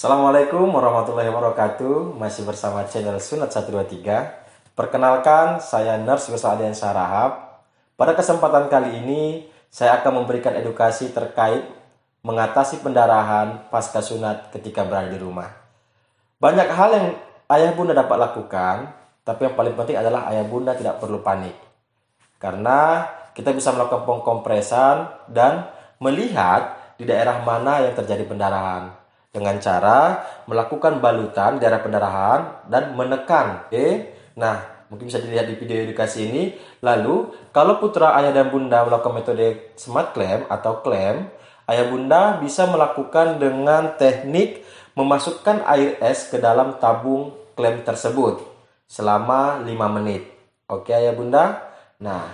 Assalamualaikum warahmatullahi wabarakatuh Masih bersama channel Sunat 123 Perkenalkan, saya Nurse Yusuf Adian Sarahab Pada kesempatan kali ini Saya akan memberikan edukasi terkait Mengatasi pendarahan pasca sunat ketika berada di rumah Banyak hal yang ayah bunda dapat lakukan Tapi yang paling penting adalah ayah bunda tidak perlu panik Karena kita bisa melakukan pengkompresan Dan melihat di daerah mana yang terjadi pendarahan dengan cara melakukan balutan daerah pendarahan dan menekan. Oke. Okay? Nah, mungkin bisa dilihat di video edukasi ini. Lalu, kalau putra ayah dan bunda melakukan metode smart clamp atau clamp, ayah bunda bisa melakukan dengan teknik memasukkan air es ke dalam tabung clamp tersebut selama 5 menit. Oke, ayah bunda. Nah,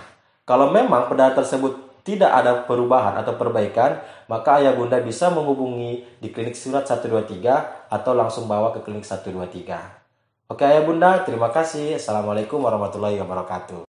kalau memang pedal tersebut tidak ada perubahan atau perbaikan, maka ayah bunda bisa menghubungi di klinik surat 123 atau langsung bawa ke klinik 123. Oke ayah bunda, terima kasih. Assalamualaikum warahmatullahi wabarakatuh.